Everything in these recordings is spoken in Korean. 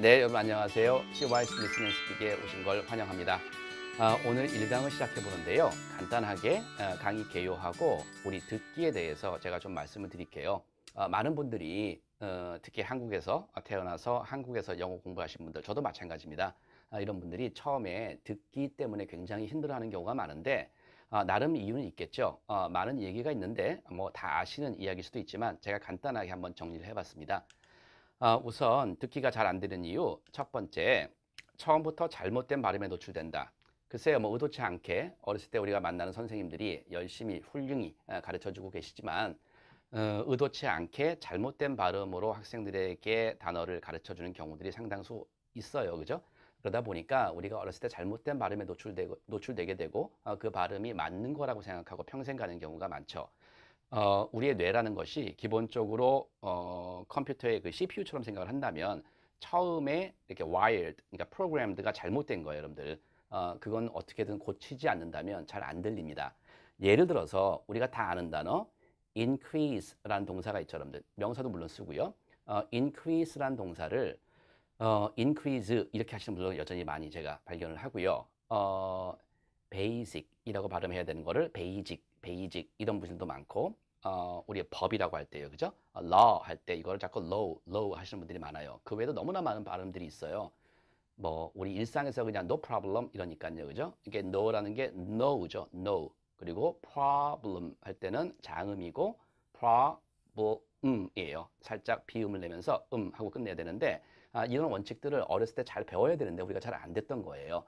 네, 여러분 안녕하세요. CYS 리스닝 스픽에 오신 걸 환영합니다. 아, 오늘 1강을 시작해 보는데요. 간단하게 아, 강의 개요하고 우리 듣기에 대해서 제가 좀 말씀을 드릴게요. 아, 많은 분들이 어, 특히 한국에서 태어나서 한국에서 영어 공부하신 분들, 저도 마찬가지입니다. 아, 이런 분들이 처음에 듣기 때문에 굉장히 힘들어하는 경우가 많은데 아, 나름 이유는 있겠죠. 어, 많은 얘기가 있는데 뭐 다 아시는 이야기일 수도 있지만 제가 간단하게 한번 정리를 해봤습니다. 어, 우선 듣기가 잘 안 되는 이유 첫 번째 처음부터 잘못된 발음에 노출된다. 글쎄요, 뭐 의도치 않게 어렸을 때 우리가 만나는 선생님들이 열심히 훌륭히 어, 가르쳐주고 계시지만 어, 의도치 않게 잘못된 발음으로 학생들에게 단어를 가르쳐주는 경우들이 상당수 있어요, 그죠? 그러다 보니까 우리가 어렸을 때 잘못된 발음에 노출되고, 노출되게 되고 어, 그 발음이 맞는 거라고 생각하고 평생 가는 경우가 많죠. 어, 우리의 뇌라는 것이 기본적으로 어, 컴퓨터의 그 CPU처럼 생각을 한다면 처음에 이렇게 wired, 그러니까 프로그램드가 잘못된 거예요, 여러분들. 어, 그건 어떻게든 고치지 않는다면 잘 안 들립니다. 예를 들어서 우리가 다 아는 단어 increase라는 동사가 있죠, 여러분들. 명사도 물론 쓰고요. 어, increase라는 동사를 어, increase 이렇게 하시는 분들 여전히 많이 제가 발견을 하고요. 어, basic이라고 발음해야 되는 거를 basic 베이직 이런 분들도 많고 어, 우리의 법이라고 할 때요. 그죠? 어, l a 할때 이걸 자꾸 low, l 하시는 분들이 많아요. 그 외에도 너무나 많은 발음들이 있어요. 뭐 우리 일상에서 그냥 no problem 이러니까요. 그죠? 이게 no라는 게 no죠. no. 그리고 problem 할 때는 장음이고 problem이에요. 살짝 비음을 내면서 음 하고 끝내야 되는데 아, 이런 원칙들을 어렸을 때 잘 배워야 되는데 우리가 잘 안 됐던 거예요.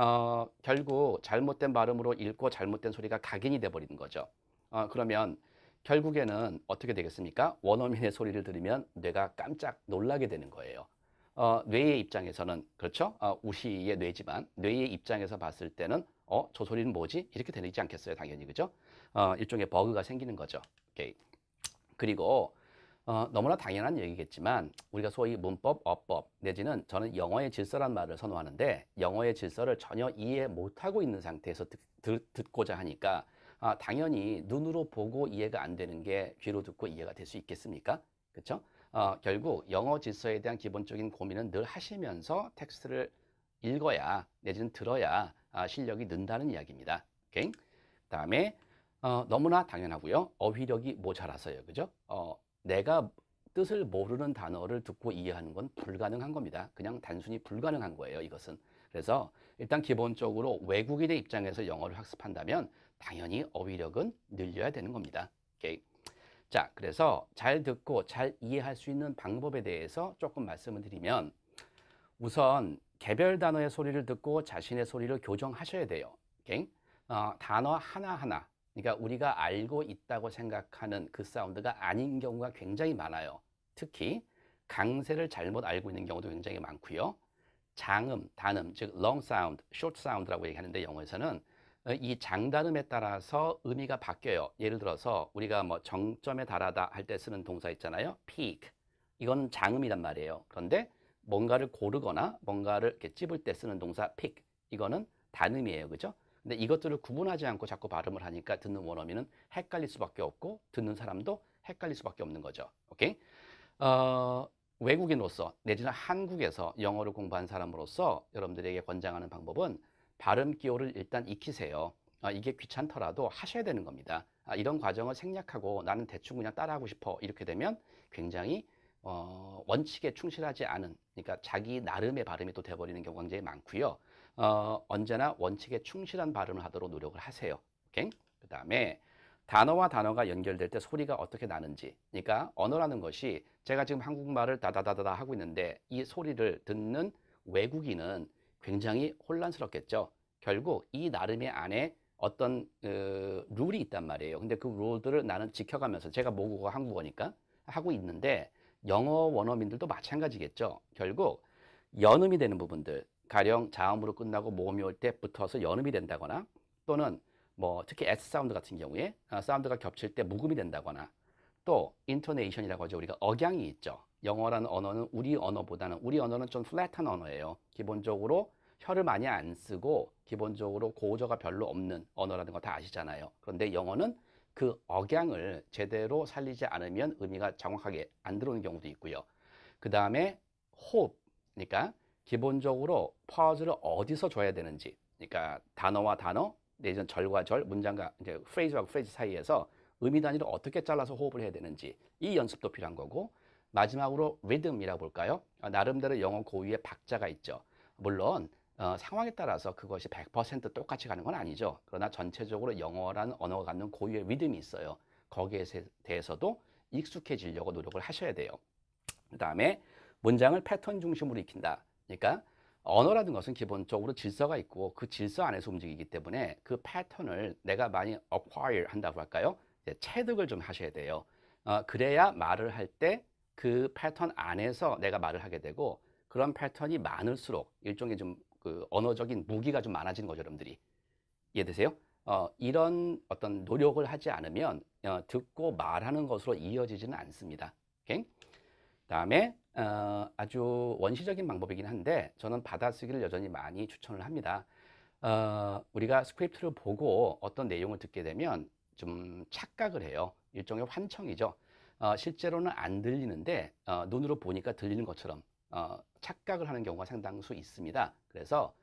어, 결국 잘못된 발음으로 읽고 잘못된 소리가 각인이 돼버리는 거죠. 어, 그러면 결국에는 어떻게 되겠습니까? 원어민의 소리를 들으면 뇌가 깜짝 놀라게 되는 거예요. 어, 뇌의 입장에서는 그렇죠? 어, 우시의 뇌지만 뇌의 입장에서 봤을 때는 어, 저 소리는 뭐지? 이렇게 되지 않겠어요, 당연히 그죠? 어, 일종의 버그가 생기는 거죠. 오케이. 그리고 어, 너무나 당연한 얘기겠지만 우리가 소위 문법, 어법 내지는 저는 영어의 질서란 말을 선호하는데 영어의 질서를 전혀 이해 못하고 있는 상태에서 듣, 듣고자 하니까 아, 당연히 눈으로 보고 이해가 안 되는 게 귀로 듣고 이해가 될 수 있겠습니까? 그렇죠? 어, 결국 영어 질서에 대한 기본적인 고민은 늘 하시면서 텍스트를 읽어야 내지는 들어야 아, 실력이 는다는 이야기입니다. 오케이? 다음에 어, 너무나 당연하고요. 어휘력이 모자라서요. 그죠? 어, 내가 뜻을 모르는 단어를 듣고 이해하는 건 불가능한 겁니다. 그냥 단순히 불가능한 거예요, 이것은. 그래서 일단 기본적으로 외국인의 입장에서 영어를 학습한다면 당연히 어휘력은 늘려야 되는 겁니다. 오케이. 자, 그래서 잘 듣고 잘 이해할 수 있는 방법에 대해서 조금 말씀을 드리면 우선 개별 단어의 소리를 듣고 자신의 소리를 교정하셔야 돼요. 오케이? 어, 단어 하나하나 그러니까 우리가 알고 있다고 생각하는 그 사운드가 아닌 경우가 굉장히 많아요. 특히 강세를 잘못 알고 있는 경우도 굉장히 많고요. 장음, 단음, 즉 long sound, short sound라고 얘기하는데 영어에서는 어, 이 장단음에 따라서 의미가 바뀌어요. 예를 들어서 우리가 뭐 정점에 달하다 할 때 쓰는 동사 있잖아요. peak. 이건 장음이란 말이에요. 그런데 뭔가를 고르거나 뭔가를 이렇게 찝을 때 쓰는 동사 pick. 이거는 단음이에요. 그죠? 근데 이것들을 구분하지 않고 자꾸 발음을 하니까 듣는 원어민은 헷갈릴 수밖에 없고 듣는 사람도 헷갈릴 수밖에 없는 거죠. 오케이? 어, 외국인으로서 내지는 한국에서 영어를 공부한 사람으로서 여러분들에게 권장하는 방법은 발음 기호를 일단 익히세요. 아, 이게 귀찮더라도 하셔야 되는 겁니다. 아, 이런 과정을 생략하고 나는 대충 그냥 따라하고 싶어 이렇게 되면 굉장히 어, 원칙에 충실하지 않은 그러니까 자기 나름의 발음이 또 돼버리는 경우가 굉장히 많고요. 어, 언제나 원칙에 충실한 발음을 하도록 노력을 하세요. 오케이? 그 다음에 단어와 단어가 연결될 때 소리가 어떻게 나는지 그러니까 언어라는 것이 제가 지금 한국말을 다다다다 하고 있는데 이 소리를 듣는 외국인은 굉장히 혼란스럽겠죠. 결국 이 나름의 안에 어떤 그 룰이 있단 말이에요. 근데 그 룰들을 나는 지켜가면서 제가 모국어 한국어니까 하고 있는데 영어 원어민들도 마찬가지겠죠. 결국 연음이 되는 부분들 가령 자음으로 끝나고 모음이 올 때 붙어서 연음이 된다거나 또는 뭐 특히 S 사운드 같은 경우에 아, 사운드가 겹칠 때 묵음이 된다거나 또인터네이션이라고 하죠. 우리가 억양이 있죠. 영어라는 언어는 우리 언어보다는 우리 언어는 좀 플랫한 언어예요. 기본적으로 혀를 많이 안 쓰고 기본적으로 고조가 별로 없는 언어라는 거 다 아시잖아요. 그런데 영어는 그 억양을 제대로 살리지 않으면 의미가 정확하게 안 들어오는 경우도 있고요. 그 다음에 호흡, 그러니까 기본적으로 파워즈를 어디서 줘야 되는지 그러니까 단어와 단어 내지는 절과 절, 문장과 이제 프레이즈와 프레이즈 사이에서 의미 단위를 어떻게 잘라서 호흡을 해야 되는지 이 연습도 필요한 거고 마지막으로 리듬이라고 볼까요? 어, 나름대로 영어 고유의 박자가 있죠. 물론 어, 상황에 따라서 그것이 100% 똑같이 가는 건 아니죠. 그러나 전체적으로 영어라는 언어가 갖는 고유의 리듬이 있어요. 거기에 대해서도 익숙해지려고 노력을 하셔야 돼요. 그 다음에 문장을 패턴 중심으로 익힌다. 그러니까 언어라는 것은 기본적으로 질서가 있고 그 질서 안에서 움직이기 때문에 그 패턴을 내가 많이 acquire 한다고 할까요? 체득을 좀 하셔야 돼요. 어, 그래야 말을 할 때 그 패턴 안에서 내가 말을 하게 되고 그런 패턴이 많을수록 일종의 좀 그 언어적인 무기가 좀 많아지는 거죠, 여러분들이. 이해되세요? 어, 이런 어떤 노력을 하지 않으면 어, 듣고 말하는 것으로 이어지지는 않습니다. 오케이? 다음에 어, 아주 원시적인 방법이긴 한데 저는 받아쓰기를 여전히 많이 추천을 합니다. 어, 우리가 스크립트를 보고 어떤 내용을 듣게 되면 좀 착각을 해요. 일종의 환청이죠. 어, 실제로는 안 들리는데 어, 눈으로 보니까 들리는 것처럼 어, 착각을 하는 경우가 상당수 있습니다. 그래서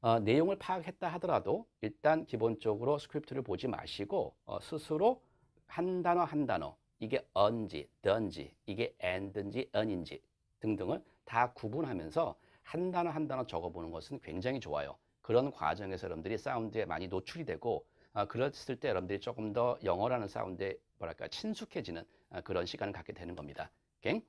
어, 내용을 파악했다 하더라도 일단 기본적으로 스크립트를 보지 마시고 어, 스스로 한 단어 한 단어 이게 언지, 던지, 이게 a 든지언인지 등등을 다 구분하면서 한 단어 한 단어 적어보는 것은 굉장히 좋아요. 그런 과정에서 여러분들이 사운드에 많이 노출이 되고 아, 그랬을 때 여러분들이 조금 더 영어라는 사운드에 뭐랄까 친숙해지는 아, 그런 시간을 갖게 되는 겁니다. 갱?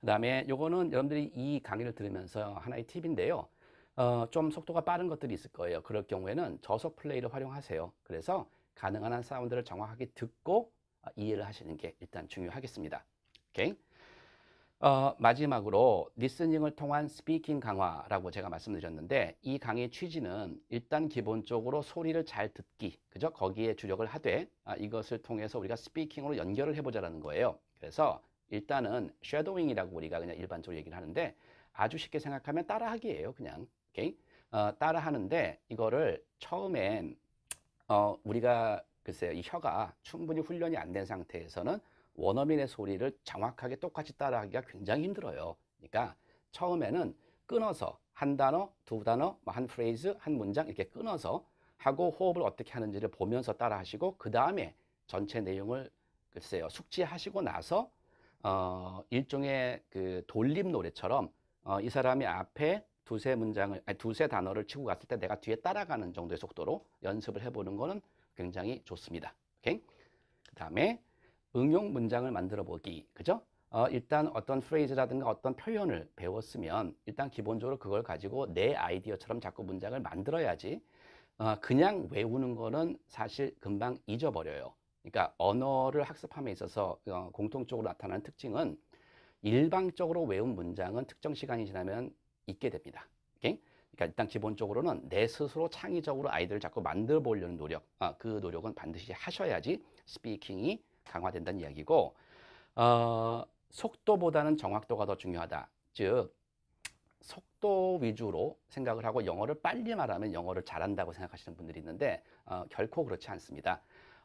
그다음에 요거는 여러분들이 이 강의를 들으면서 하나의 팁인데요. 어, 좀 속도가 빠른 것들이 있을 거예요. 그럴 경우에는 저속 플레이를 활용하세요. 그래서 가능한 한 사운드를 정확하게 듣고 아, 이해를 하시는 게 일단 중요하겠습니다. 오케이? 어, 마지막으로 리스닝을 통한 스피킹 강화라고 제가 말씀드렸는데 이 강의 취지는 일단 기본적으로 소리를 잘 듣기 그죠 거기에 주력을 하되 아, 이것을 통해서 우리가 스피킹으로 연결을 해보자라는 거예요 그래서 일단은 쉐도잉이라고 우리가 그냥 일반적으로 얘기를 하는데 아주 쉽게 생각하면 따라하기예요 그냥 오케이 어, 따라하는데 이거를 처음엔 어, 우리가 글쎄요 이 혀가 충분히 훈련이 안 된 상태에서는 원어민의 소리를 정확하게 똑같이 따라하기가 굉장히 힘들어요. 그러니까 처음에는 끊어서 한 단어, 두 단어, 뭐 한 프레이즈, 한 문장 이렇게 끊어서 하고 호흡을 어떻게 하는지를 보면서 따라하시고 그 다음에 전체 내용을 글쎄요 숙지하시고 나서 어, 일종의 그 돌림 노래처럼 어, 이 사람이 앞에 두세 문장을 아니, 두세 단어를 치고 갔을 때 내가 뒤에 따라가는 정도의 속도로 연습을 해보는 거는 굉장히 좋습니다. 오케이? 그 다음에 응용 문장을 만들어 보기 그죠? 어, 일단 어떤 프레이즈라든가 어떤 표현을 배웠으면 일단 기본적으로 그걸 가지고 내 아이디어처럼 자꾸 문장을 만들어야지 어, 그냥 외우는 거는 사실 금방 잊어버려요 그러니까 언어를 학습함에 있어서 어, 공통적으로 나타나는 특징은 일방적으로 외운 문장은 특정 시간이 지나면 잊게 됩니다 오케이? 그러니까 일단 기본적으로는 내 스스로 창의적으로 아이들을 자꾸 만들어 보려는 노력 아, 그 노력은 반드시 하셔야지 스피킹이 강화된다는 이야기고 어, 속도보다는 정확도가 더 중요하다. 즉 속도 위주로 생각을 하고 영어를 빨리 말하면 영어를 잘한다고 생각하시는 분들이 있는데 어, 결코 그렇지 않습니다.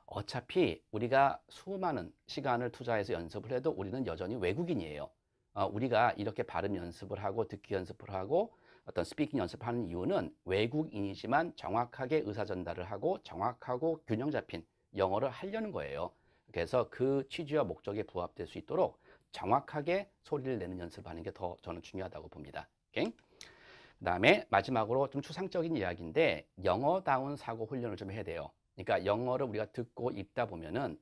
어차피 우리가 수많은 시간을 투자해서 연습을 해도 우리는 여전히 외국인이에요. 어, 우리가 이렇게 발음 연습을 하고 듣기 연습을 하고 어떤 스피킹 연습하는 이유는 외국인이지만 정확하게 의사전달을 하고 정확하고 균형 잡힌 영어를 하려는 거예요. 그래서 그 취지와 목적에 부합될 수 있도록 정확하게 소리를 내는 연습하는 을게더 저는 중요하다고 봅니다. 오케이? 그다음에 마지막으로 좀 추상적인 이야기인데 영어다운 사고 훈련을 좀 해야 돼요. 그러니까 영어를 우리가 듣고 읽다 보면은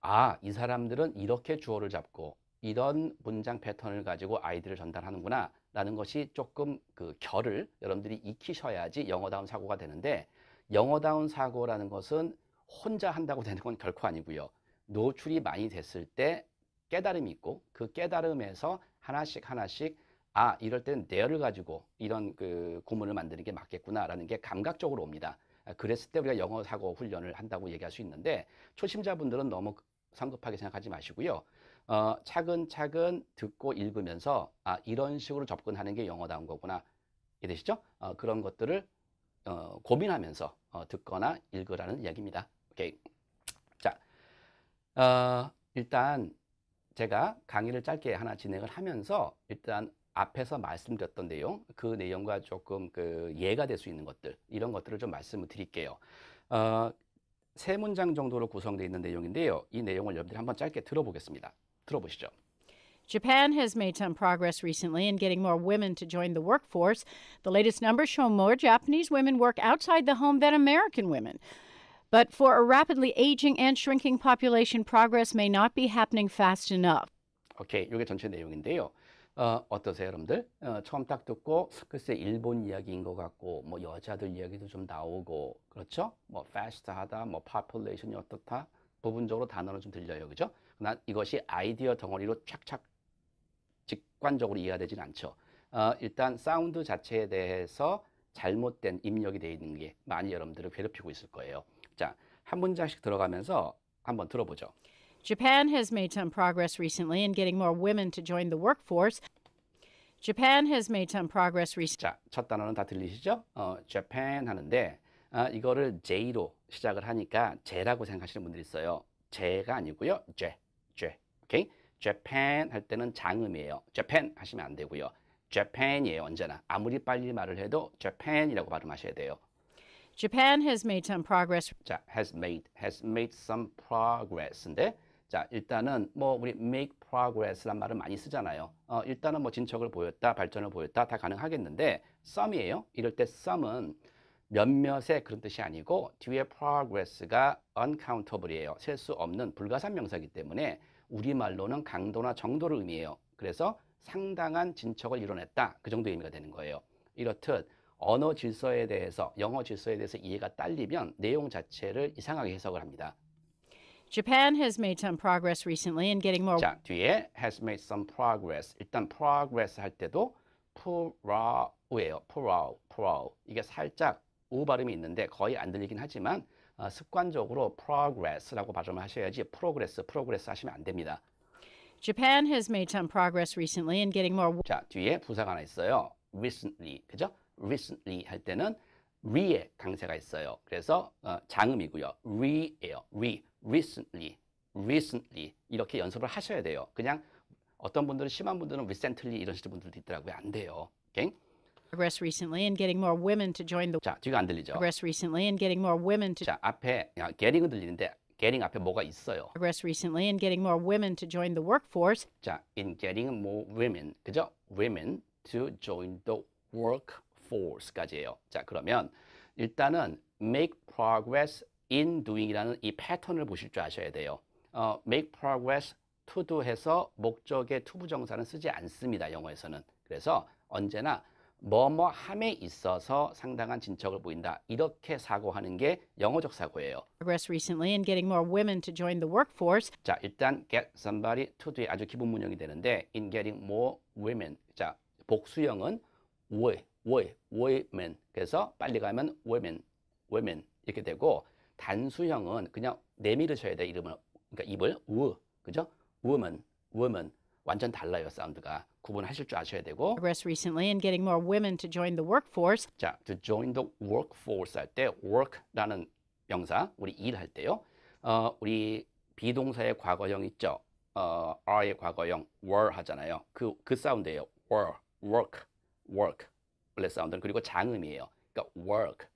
아, 이 사람들은 이렇게 주어를 잡고 이런 문장 패턴을 가지고 아이들을 전달하는구나 라는 것이 조금 그 결을 여러분들이 익히셔야지 영어다운 사고가 되는데 영어다운 사고라는 것은 혼자 한다고 되는 건 결코 아니고요. 노출이 많이 됐을 때 깨달음이 있고 그 깨달음에서 하나씩 하나씩 아 이럴 때는 내열을 가지고 이런 그 고문을 만드는 게 맞겠구나라는 게 감각적으로 옵니다. 아, 그랬을 때 우리가 영어 사고 훈련을 한다고 얘기할 수 있는데 초심자분들은 너무 성급하게 생각하지 마시고요. 어, 차근차근 듣고 읽으면서 아 이런 식으로 접근하는 게 영어다운 거구나 이해되시죠? 어, 그런 것들을 어, 고민하면서 어, 듣거나 읽으라는 이야기입니다. 오케이. 어, 일단 제가 강의를 짧게 하나 진행을 하면서 일단 앞에서 말씀드렸던 내용, 그 내용과 조금 그 예가 될 수 있는 것들, 이런 것들을 좀 말씀을 드릴게요. 어, 세 문장 정도로 구성되어 있는 내용인데요. 이 내용을 여러분들이 한번 짧게 들어보겠습니다. 들어보시죠. Japan has made some progress recently in getting more women to join the workforce. The latest numbers show more Japanese women work outside the home than American women. But for a rapidly aging and shrinking population, progress may not be happening fast enough. 오케이, okay, 이게 전체 내용인데요. 어, 어떠세요, 여러분들? 어, 처음 딱 듣고 글쎄 일본 이야기인 것 같고 뭐 여자들 이야기도 좀 나오고 그렇죠? 뭐 fast하다, 뭐 population이 어떻다 부분적으로 단어는 좀 들려요, 그죠? 그러나 이것이 아이디어 덩어리로 착착 직관적으로 이해가 되진 않죠. 어, 일단 사운드 자체에 대해서 잘못된 입력이 되어 있는 게 많이 여러분들을 괴롭히고 있을 거예요. 자, 한 문장씩 들어가면서 한번 들어보죠. Japan has made some progress recently in getting more women to join the workforce. Japan has made some progress recently. 자, 첫 단어는 다 들리시죠? 어, Japan 하는데 어, 이거를 J로 시작을 하니까 제라고 생각하시는 분들이 있어요. 제가 아니고요. 제, 제. 오케이? Japan 할 때는 장음이에요. Japan 하시면 안 되고요. Japan이에요, 언제나. 아무리 빨리 말을 해도 Japan이라고 발음하셔야 돼요. Japan has made some progress. 자, has made has made some progress인데 자, 일단은 뭐 우리 make progress란 말을 많이 쓰잖아요. 어, 일단은 뭐 진척을 보였다, 발전을 보였다 다 가능하겠는데 some이에요. 이럴 때 some은 몇몇의 그런 뜻이 아니고 뒤에 progress가 uncountable이에요. 셀 수 없는 불가산 명사이기 때문에 우리말로는 강도나 정도를 의미해요. 그래서 상당한 진척을 이뤄냈다. 그 정도 의미가 되는 거예요. 이렇듯 언어 질서에 대해서 영어 질서에 대해서 이해가 딸리면 내용 자체를 이상하게 해석을 합니다. Japan has made some progress recently in getting more. 자 뒤에 has made some progress. 일단 progress 할 때도 proud예요. proud, proud. 이게 살짝 우 발음이 있는데 거의 안 들리긴 하지만 어, 습관적으로 progress라고 발음을 하셔야지 progress, progress 하시면 안 됩니다. Japan has made some progress recently in getting more. 자 뒤에 부사가 하나 있어요. recently 그죠? recently 할 때는 re에 강세가 있어요. 그래서 어, 장음이고요. re예요. re, recently, recently 이렇게 연습을 하셔야 돼요. 그냥 어떤 분들은 심한 분들은 recently 이런 식의 분들도 있더라고요. 안 돼요. 오케이? progress recently and getting more women to join the 자, 뒤가 안 들리죠. progress recently and getting more women to 자, 앞에 야, getting은 들리는데 getting 앞에 뭐가 있어요. progress recently and getting more women to join the workforce 자, in getting more women. 그죠? women to join the work force까지예요. 자, 그러면 일단은 make progress in doing이라는 이 패턴을 보실 줄 아셔야 돼요. 어, make progress to do 해서 목적의 투부정사는 쓰지 않습니다. 영어에서는. 그래서 언제나 뭐뭐 함에 있어서 상당한 진척을 보인다. 이렇게 사고하는 게 영어적 사고예요. Progress recently in getting more women to join the workforce. 자, 일단 get somebody to do의 아주 기본 문형이 되는데 in getting more women. 자, 복수형은 왜 woy, women. 그래서 빨리 가면 women, women 이렇게 되고 단수형은 그냥 내밀으셔야 돼 이름을 그러니까 입을 우 그죠? woman, woman 완전 달라요 사운드가 구분하실 줄 아셔야 되고. Progress recently in getting more women to join the workforce. 자, to join the workforce 할 때 work라는 명사 우리 일할 때요. 어, 우리 비동사의 과거형 있죠? 어, r의 과거형 were 하잖아요. 그그 그 사운드예요. were, work, work. 원래 사운드는 그리고 장음이에요. 그러니까 work,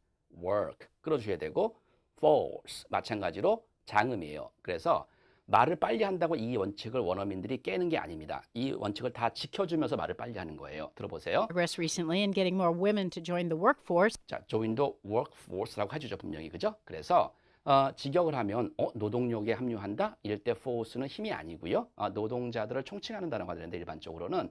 work 끌어주셔야 되고 force 마찬가지로 장음이에요. 그래서 말을 빨리 한다고 이 원칙을 원어민들이 깨는 게 아닙니다. 이 원칙을 다 지켜주면서 말을 빨리 하는 거예요. 들어보세요. Progress recently in getting more women to join the workforce. 자, join도 workforce라고 해주죠 분명히 그죠? 그래서 어, 직역을 하면 어, 노동력에 합류한다 이럴 때 force는 힘이 아니고요. 어, 노동자들을 총칭하는 단어가 되는데 일반적으로는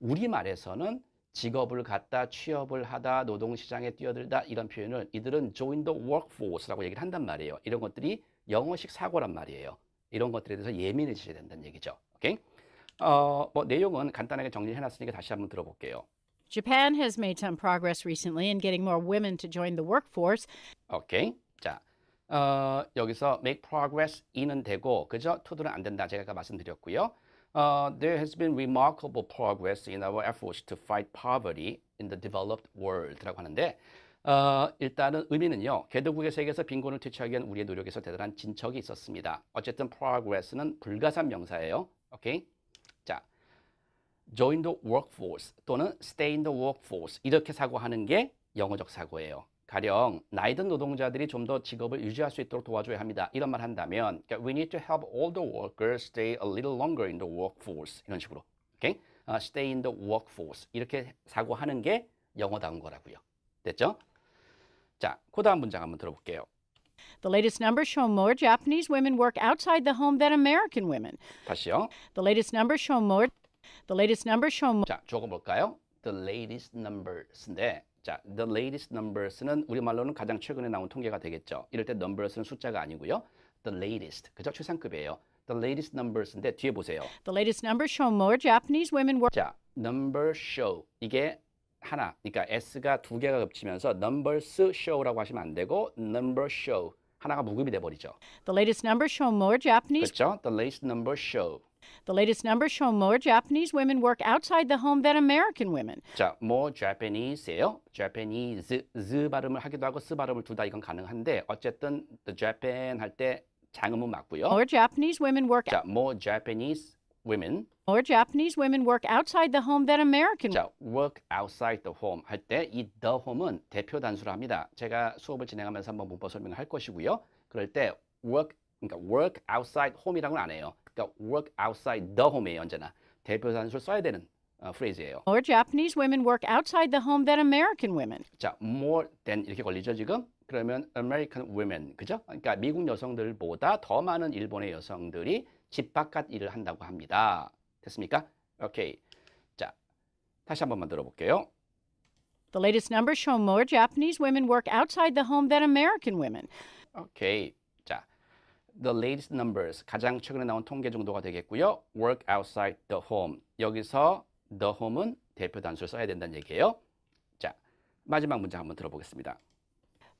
우리 말에서는 직업을 갖다 취업을 하다 노동시장에 뛰어들다 이런 표현을 이들은 join the workforce라고 얘기를 한단 말이에요. 이런 것들이 영어식 사고란 말이에요. 이런 것들에 대해서 예민해지셔야 된다는 얘기죠. 오케이? 어, 뭐 내용은 간단하게 정리해 놨으니까 다시 한번 들어볼게요. Japan has made some progress recently in getting more women to join the workforce. 오케이. 자. 어, 여기서 make progress i n 되고 그죠? to도는 안 된다. 제가 아까 말씀드렸고요. u there has been remarkable progress in our efforts to fight poverty in the developed world라고 하는데 어, 일단은 의미는요. 개도국의 세계에서 빈곤을 퇴치하기 위한 우리의 노력에서 대단한 진척이 있었습니다. 어쨌든 progress는 불가산 명사예요. 오케이? 자, join the workforce 또는 stay in the workforce 이렇게 사고하는 게 영어적 사고예요. 가령 나이든 노동자들이 좀 더 직업을 유지할 수 있도록 도와줘야 합니다. 이런 말 한다면 그러니까 we need to help older workers stay a little longer in the workforce 이런 식으로 okay? uh, stay in the workforce 이렇게 사고하는 게 영어다운 거라고요. 됐죠? 자, 그 다음 문장 한번 들어볼게요. The latest numbers show more Japanese women work outside the home than American women. 다시요. The latest numbers show more. The latest numbers show more. 자, 적어 볼까요? The latest numbers인데 자, the latest numbers는 우리말로는 가장 최근에 나온 통계가 되겠죠. 이럴 때 numbers는 숫자가 아니고요. the latest. 그죠? 최상급이에요. the latest numbers인데 뒤에 보세요. The latest numbers show more Japanese women work. 자, number show. s 이게 하나. 그러니까 s가 두 개가 겹치면서 numbers show라고 하시면 안 되고 number show. 하나가 무급이 돼 버리죠. The latest numbers show more Japanese. 그렇죠? The latest numbers show. The latest numbers show more Japanese women work outside the home than American women. 자, more Japanese예요. Japanese, z 발음을 하기도 하고 s 발음을 둘다 이건 가능한데 어쨌든 the Japan 할 때 장음은 맞고요. More Japanese women work. 자, more Japanese women. More Japanese women work outside the home than American. 자, work outside the home 할 때 이 the home은 대표 단수로 합니다. 제가 수업을 진행하면서 한번 문법 설명을 할 것이고요. 그럴 때 work 그러니까 work outside home이라고는 안 해요. 그러니까 work outside the home에 언제나 대표단수를 써야 되는 어, 프레이즈예요. More Japanese women work outside the home than American women. 자, more than 이렇게 걸리죠 지금? 그러면 American women, 그죠? 그러니까 미국 여성들보다 더 많은 일본의 여성들이 집 바깥 일을 한다고 합니다. 됐습니까? 오케이. 자, 다시 한번만 들어볼게요. The latest numbers show more Japanese women work outside the home than American women. 오케이. the latest numbers 가장 최근에 나온 통계 정도가 되겠고요. work outside the home 여기서 the home은 대표 단수를 써야 된다는 얘기예요. 자, 마지막 문장 한번 들어보겠습니다.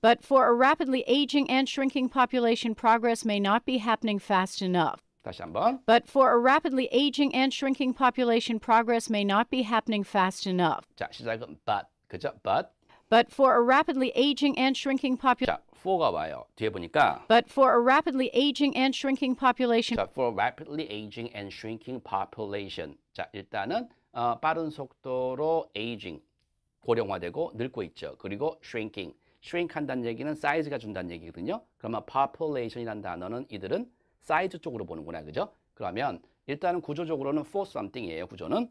But for a rapidly aging and shrinking population, progress may not be happening fast enough. 다시 한번. But for a rapidly aging and shrinking population, progress may not be happening fast enough. 자, 시작은 but 그죠? But But for a rapidly aging and shrinking population. 자, for가 와요. 뒤에 보니까. But for a rapidly aging and shrinking population. 자, for rapidly aging and shrinking population. 자, 일단은 어, 빠른 속도로 aging 고령화되고 늙고 있죠. 그리고 shrinking. shrink 한다는 얘기는 사이즈가 준다는 얘기거든요. 그러면 population이라는 단어는 이들은 사이즈 쪽으로 보는구나. 그죠? 그러면 일단은 구조적으로는 for something이에요. 구조는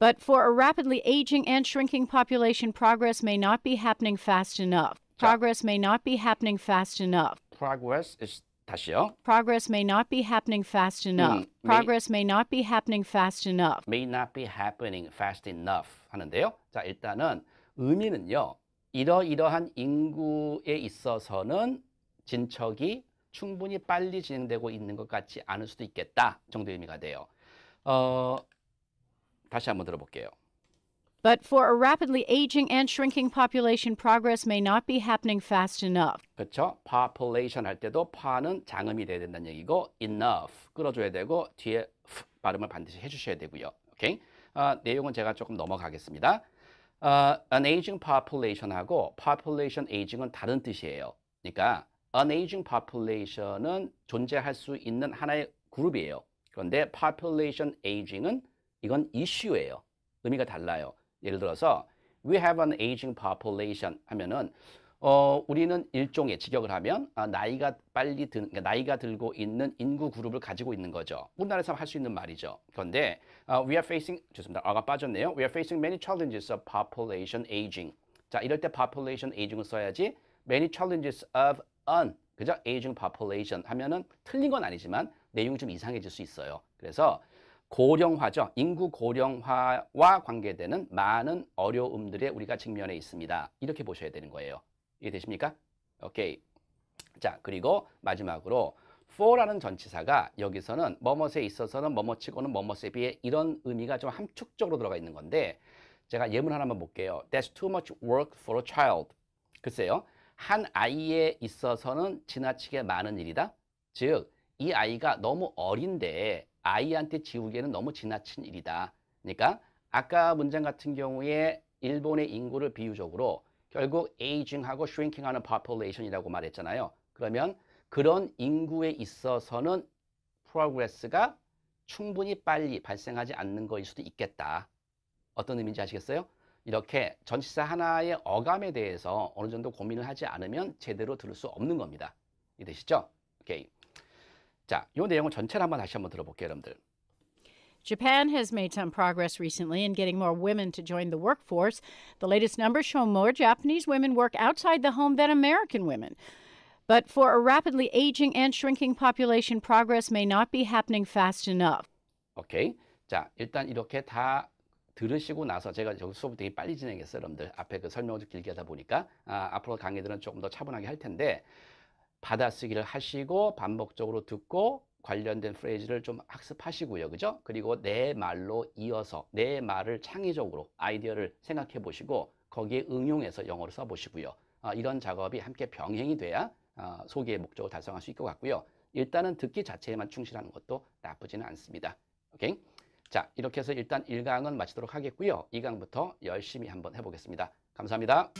But for a rapidly aging and shrinking population, progress may not be happening fast enough. Progress may not be happening fast enough. Progress is 다시요. Progress may not be happening fast hmm, enough. 음, Progress may, may not be happening fast enough. may not be happening fast enough 하는데요. 자, 일단은 의미는요. 이러이러한 인구에 있어서는 진척이 충분히 빨리 진행되고 있는 것 같지 않을 수도 있겠다 정도 의미가 돼요. 어, 다시 한번 들어볼게요. But for a rapidly aging and shrinking population, progress may not be happening fast enough. 그렇죠? population 할 때도 파는 장음이 돼야 된다는 얘기고 enough 끌어줘야 되고 뒤에 f 발음을 반드시 해주셔야 되고요. 오케이? 아, 내용은 제가 조금 넘어가겠습니다. 아, an aging population하고 population aging은 다른 뜻이에요. 그러니까 an aging population은 존재할 수 있는 하나의 그룹이에요. 그런데 population aging은 이건 이슈예요. 의미가 달라요. 예를 들어서 we have an aging population 하면은 어, 우리는 일종의 직역을 하면 아, 나이가 빨리 든 그러니까 나이가 들고 있는 인구 그룹을 가지고 있는 거죠. 우리나라에서 할 수 있는 말이죠. 그런데 아, we are facing 죄송합니다. 아가 빠졌네요. We are facing many challenges of population aging. 자, 이럴 때 population aging을 써야지 many challenges of an 그죠? aging population 하면은 틀린 건 아니지만 내용이 좀 이상해질 수 있어요. 그래서 고령화죠. 인구 고령화와 관계되는 많은 어려움들에 우리가 직면해 있습니다. 이렇게 보셔야 되는 거예요. 이해되십니까? 오케이. 자, 그리고 마지막으로 for라는 전치사가 여기서는 뭐뭐에 있어서는 뭐뭐치고는 뭐뭐에 비해 이런 의미가 좀 함축적으로 들어가 있는 건데 제가 예문 하나만 볼게요. That's too much work for a child. 글쎄요. 한 아이에 있어서는 지나치게 많은 일이다. 즉, 이 아이가 너무 어린데 아이한테 지우기에는 너무 지나친 일이다. 그러니까 아까 문장 같은 경우에 일본의 인구를 비유적으로 결국 에이징하고 슈링킹하는 population이라고 말했잖아요. 그러면 그런 인구에 있어서는 프로그레스가 충분히 빨리 발생하지 않는 거일 수도 있겠다. 어떤 의미인지 아시겠어요? 이렇게 전치사 하나의 어감에 대해서 어느 정도 고민을 하지 않으면 제대로 들을 수 없는 겁니다. 이해되시죠? 오케이. 자, 요 내용을 전체를 한번 다시 한번 들어볼게요, 여러분들. Japan has made some progress recently in getting more women to join the workforce. The latest numbers show more Japanese women work outside the home than American women. But for a rapidly aging and shrinking population, progress may not be happening fast enough. 오케이. Okay. 자, 일단 이렇게 다 들으시고 나서 제가 여기 수업을 되게 빨리 진행했어요, 여러분들. 앞에 그 설명을 좀 길게 하다 보니까 아, 앞으로 강의들은 조금 더 차분하게 할 텐데 받아쓰기를 하시고 반복적으로 듣고 관련된 프레이즈를 좀 학습하시고요. 그죠? 그리고 내 말로 이어서 내 말을 창의적으로 아이디어를 생각해 보시고 거기에 응용해서 영어로 써 보시고요. 아, 이런 작업이 함께 병행이 돼야 어, 소개의 목적을 달성할 수 있을 것 같고요. 일단은 듣기 자체에만 충실하는 것도 나쁘지는 않습니다. 오케이? 자, 이렇게 해서 일단 1강은 마치도록 하겠고요. 2강부터 열심히 한번 해보겠습니다. 감사합니다.